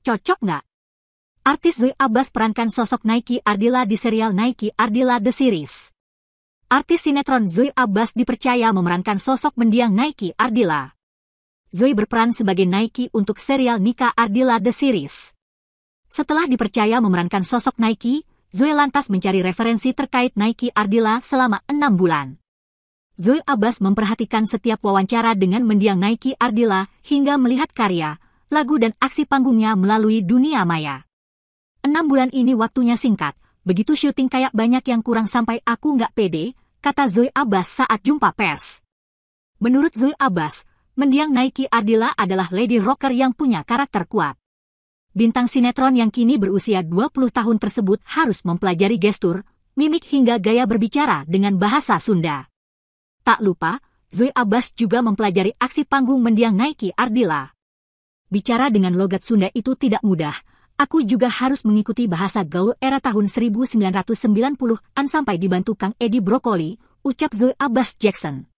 Cocok nggak? Artis Zui Abbas perankan sosok Nike Ardila di serial Nike Ardila The Series. Artis sinetron Zui Abbas dipercaya memerankan sosok mendiang Nike Ardila. Zui berperan sebagai Nike untuk serial Nika Ardila The Series. Setelah dipercaya memerankan sosok Nike, Zui lantas mencari referensi terkait Nike Ardila selama enam bulan. Zui Abbas memperhatikan setiap wawancara dengan mendiang Nike Ardila hingga melihat karya, lagu dan aksi panggungnya melalui dunia maya. Enam bulan ini waktunya singkat, begitu syuting kayak banyak yang kurang sampai aku nggak pede, kata Zoe Abbas saat jumpa pers. Menurut Zoe Abbas, mendiang Naiki Ardila adalah lady rocker yang punya karakter kuat. Bintang sinetron yang kini berusia 20 tahun tersebut harus mempelajari gestur, mimik hingga gaya berbicara dengan bahasa Sunda. Tak lupa, Zoe Abbas juga mempelajari aksi panggung mendiang Naiki Ardila bicara dengan logat Sunda itu tidak mudah. Aku juga harus mengikuti bahasa gaul era tahun 1990-an sampai dibantu Kang Edi Brokoli, ucap Zoe Abbas Jackson.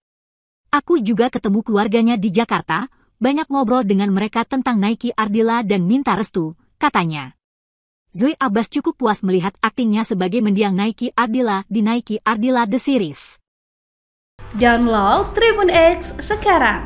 Aku juga ketemu keluarganya di Jakarta, banyak ngobrol dengan mereka tentang Nike Ardila dan minta restu, katanya. Zoe Abbas cukup puas melihat aktingnya sebagai mendiang Nike Ardila di Nike Ardila The Series. Download Tribun X sekarang